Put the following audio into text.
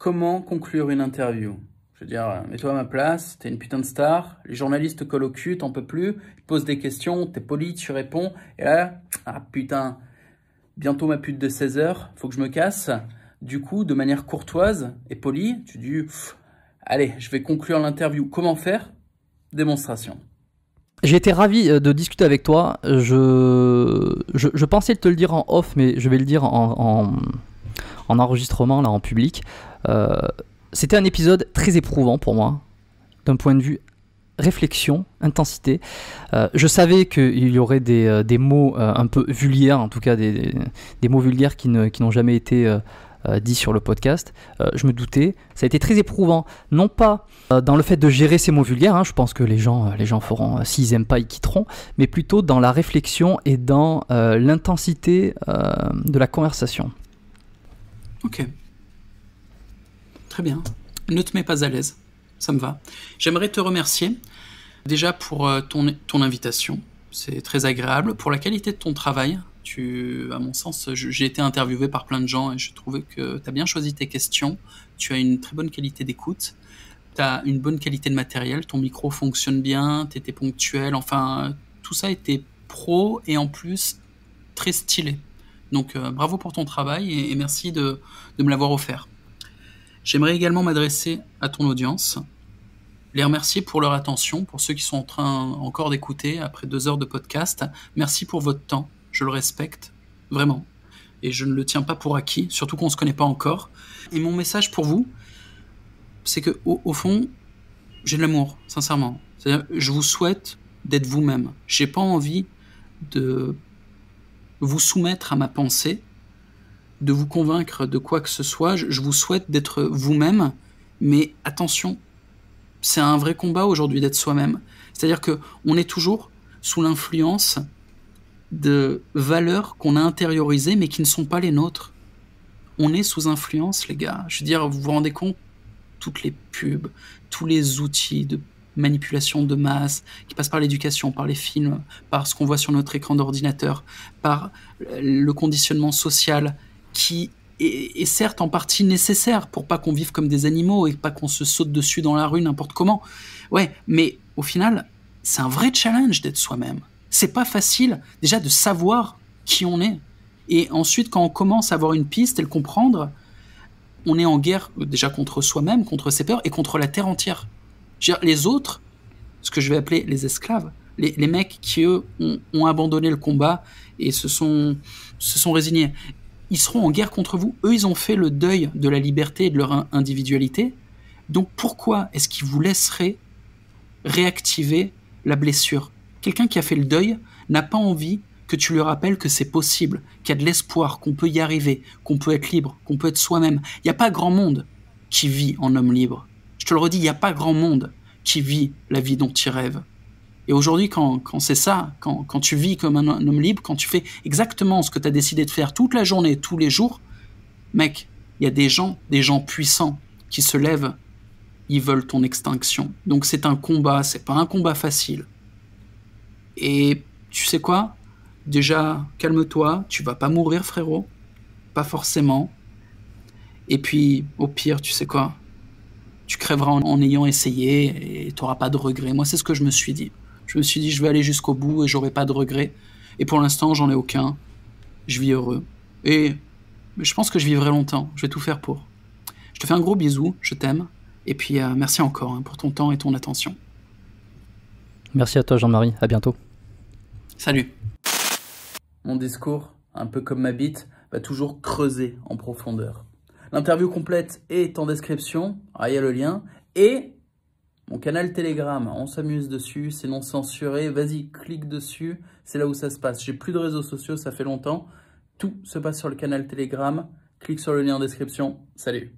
comment conclure une interview Je veux dire, euh, mets-toi à ma place, t'es une putain de star, les journalistes te collent t'en peux plus, ils posent des questions, t'es poli, tu réponds, et là, ah putain, bientôt ma pute de 16h, faut que je me casse. Du coup, de manière courtoise et polie, tu dis, allez, je vais conclure l'interview. Comment faire Démonstration. J'ai été ravi euh, de discuter avec toi. Je, je, pensais te le dire en off, mais je vais le dire en, en enregistrement, là, en public. Euh, c'était un épisode très éprouvant pour moi, d'un point de vue réflexion, intensité. Euh, je savais qu'il y aurait des, euh, mots un peu vulgaires, en tout cas des, mots vulgaires qui, ne, qui n'ont jamais été dits sur le podcast. je me doutais. Ça a été très éprouvant, non pas dans le fait de gérer ces mots vulgaires, hein, je pense que les gens, les gens feront, s'ils n'aiment pas, ils quitteront, mais plutôt dans la réflexion et dans l'intensité de la conversation. Ok. Très bien. Ne te mets pas à l'aise. Ça me va. J'aimerais te remercier déjà pour euh, ton, ton invitation. C'est très agréable. Pour la qualité de ton travail, tu, à mon sens, j'ai été interviewé par plein de gens et je trouvais que tu as bien choisi tes questions. Tu as une très bonne qualité d'écoute. Tu as une bonne qualité de matériel. Ton micro fonctionne bien. Tu étais ponctuel. Enfin, tout ça était pro et en plus très stylé. Donc euh, bravo pour ton travail et, merci de, me l'avoir offert. J'aimerais également m'adresser à ton audience, les remercier pour leur attention, pour ceux qui sont en train encore d'écouter après deux heures de podcast. Merci pour votre temps, je le respecte, vraiment. Et je ne le tiens pas pour acquis, surtout qu'on ne se connaît pas encore. Et mon message pour vous, c'est que fond, j'ai de l'amour, sincèrement. Je vous souhaite d'être vous-même. J'ai pas envie de vous soumettre à ma pensée, de vous convaincre de quoi que ce soit. Je, vous souhaite d'être vous-même, mais attention, c'est un vrai combat aujourd'hui d'être soi-même. C'est-à-dire que on est toujours sous l'influence de valeurs qu'on a intériorisées mais qui ne sont pas les nôtres. On est sous influence, les gars. Je veux dire, vous vous rendez compte Toutes les pubs, tous les outils de manipulation de masse, qui passe par l'éducation, par les films, par ce qu'on voit sur notre écran d'ordinateur, par euh, le conditionnement social qui est, certes en partie nécessaire pour pas qu'on vive comme des animaux et pas qu'on se saute dessus dans la rue n'importe comment. Ouais, mais au final, c'est un vrai challenge d'être soi-même. C'est pas facile déjà de savoir qui on est. Et ensuite, quand on commence à avoir une piste et le comprendre, on est en guerre euh, déjà contre soi-même, contre ses peurs et contre la terre entière. Les autres, ce que je vais appeler les esclaves, les, mecs qui, eux, ont, abandonné le combat et se sont, se sont résignés, ils seront en guerre contre vous. Eux, ils ont fait le deuil de la liberté et de leur individualité. Donc pourquoi est-ce qu'ils vous laisseraient réactiver la blessure Quelqu'un qui a fait le deuil n'a pas envie que tu lui rappelles que c'est possible, qu'il y a de l'espoir, qu'on peut y arriver, qu'on peut être libre, qu'on peut être soi-même. Il n'y a pas grand monde qui vit en homme libre. Je le redis, il n'y a pas grand monde qui vit la vie dont tu rêves. Et aujourd'hui, quand, quand c'est ça, quand, tu vis comme un, homme libre, quand tu fais exactement ce que tu as décidé de faire toute la journée, tous les jours, mec, il y a des gens, des gens puissants qui se lèvent, ils veulent ton extinction. Donc c'est un combat, c'est pas un combat facile. Et tu sais quoi Déjà, calme-toi, tu vas pas mourir, frérot. Pas forcément. Et puis, au pire, tu sais quoi tu crèveras en, ayant essayé et tu n'auras pas de regrets. Moi, c'est ce que je me suis dit. Je me suis dit, je vais aller jusqu'au bout et j'aurai pas de regrets. Et pour l'instant, j'en ai aucun. Je vis heureux. Et je pense que je vivrai longtemps. Je vais tout faire pour. Je te fais un gros bisou. Je t'aime. Et puis, euh, merci encore hein, pour ton temps et ton attention. Merci à toi, Jean-Marie. À bientôt. Salut. Mon discours, un peu comme ma bite, va toujours creuser en profondeur. L'interview complète est en description. Ah, il y a le lien. Et mon canal Telegram, on s'amuse dessus, c'est non censuré. Vas-y, clique dessus, c'est là où ça se passe. J'ai plus de réseaux sociaux, ça fait longtemps. Tout se passe sur le canal Telegram. Clique sur le lien en description. Salut